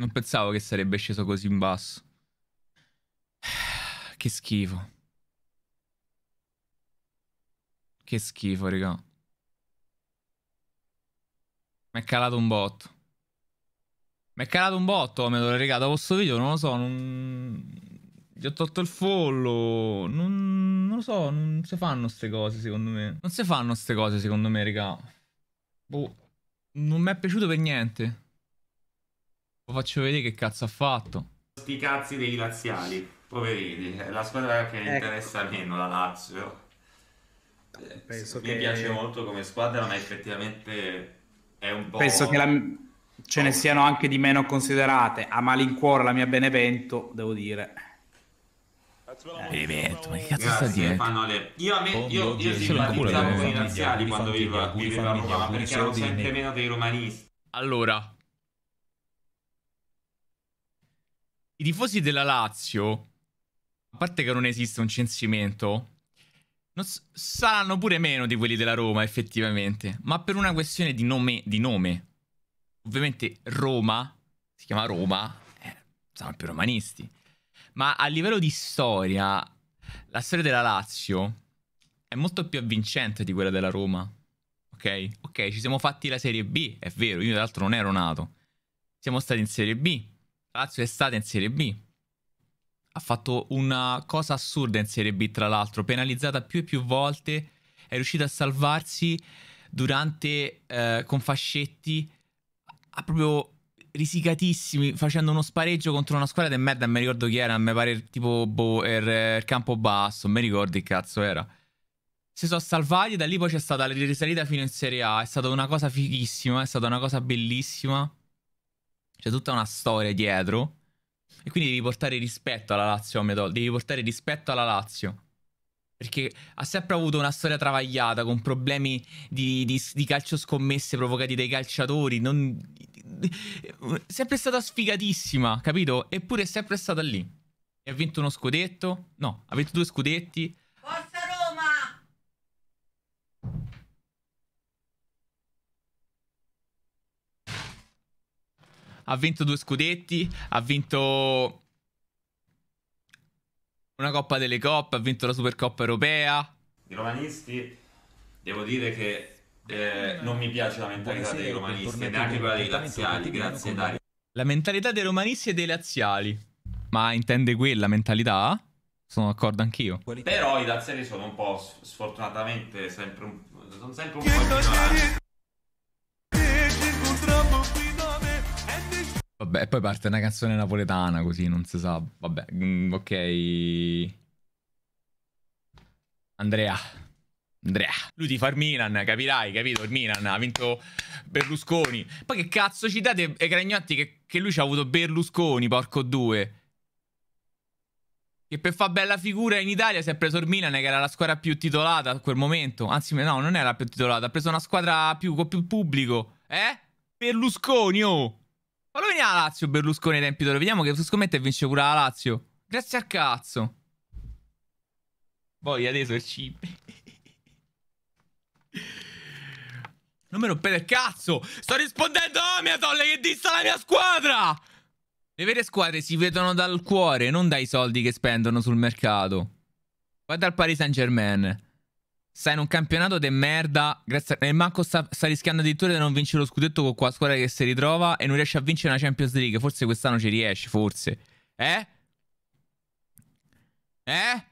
Non pensavo che sarebbe sceso così in basso. Che schifo. Che schifo, raga. Mi è calato un botto. Mi è calato un botto, me lo raga, dopo questo video, non lo so, non... Gli ho tolto il follo. Non, non lo so, non si fanno queste cose, secondo me. Non si fanno queste cose, secondo me, raga. Boh. Non mi è piaciuto per niente. Lo faccio vedere che cazzo ha fatto. Sti cazzi dei laziali, poverini. È la squadra che ecco. interessa meno, la Lazio. Eh, penso Mi che... piace molto come squadra, ma effettivamente è un po'... Penso che la... ce ne siano anche di meno considerate. A malincuore la mia Benevento, devo dire. Benevento, ma che cazzo Grazie, sta dietro? Le... Io, a me, oh, io, io simpatizzavo con i razziali quando vivevamo qua, perché ero sempre meno dei romanisti. Allora, I tifosi della Lazio, a parte che non esiste un censimento, s- saranno pure meno di quelli della Roma, effettivamente, ma per una questione di nome. Di nome. Ovviamente Roma, si chiama Roma, eh, saranno più romanisti. Ma a livello di storia, la storia della Lazio è molto più avvincente di quella della Roma. Ok? Ok, ci siamo fatti la Serie B, è vero, io tra l'altro non ero nato. Siamo stati in Serie B, Lazio è stata in Serie B. Ha fatto una cosa assurda in Serie B, tra l'altro, penalizzata più e più volte. È riuscita a salvarsi durante eh, con fascetti. Ha proprio risicatissimi facendo uno spareggio contro una squadra di merda. Non mi ricordo chi era, mi pare tipo boh, er, er, campo basso. Non mi ricordo che cazzo era. Si sono salvati da lì poi c'è stata la risalita fino in Serie A. È stata una cosa fighissima, è stata una cosa bellissima. C'è tutta una storia dietro. E quindi devi portare rispetto alla Lazio, Omedol. Devi portare rispetto alla Lazio. Perché ha sempre avuto una storia travagliata, con problemi di, di, di calcio scommesse provocati dai calciatori. Non... Sempre stata sfigatissima, capito? Eppure è sempre stata lì. E ha vinto uno scudetto? No, ha vinto due scudetti ha vinto due scudetti, ha vinto una Coppa delle Coppe, ha vinto la Supercoppa europea. I romanisti, devo dire che eh, non mi piace la mentalità dei romanisti e neanche quella dei laziali, grazie Dario. La mentalità dei romanisti e dei laziali, ma intende quella mentalità? Sono d'accordo anch'io. Però i laziali sono un po' sfortunatamente sempre un, sono sempre un po' Vabbè, e poi parte una canzone napoletana così, non si sa. Vabbè, mm, ok. Andrea. Andrea. Lui ti fa il Milan, capirai, capito? Il Milan ha vinto Berlusconi. Poi che cazzo citate date, e eh, cragnotti, che, che lui ci ha avuto Berlusconi, porco due. Che per far bella figura in Italia si è preso il Milan, che era la squadra più titolata a quel momento. Anzi, no, non era più titolata, ha preso una squadra più, con più pubblico. Eh? Berlusconi, oh! veniva la Lazio Berlusconi ai tempi d'oro? Vediamo che scommette e vince pure la Lazio. Grazie al cazzo. Poi adesso il cipe. Non me rompete il cazzo! Sto rispondendo a mia tolle che dista la mia squadra! Le vere squadre si vedono dal cuore, non dai soldi che spendono sul mercato. Guarda il Paris Saint Germain. Stai in un campionato de merda. Grazie a... E manco sta, sta, rischiando addirittura di non vincere lo scudetto con qua squadra che si ritrova e non riesce a vincere una Champions League. Forse quest'anno ci riesce, forse. Eh? Eh?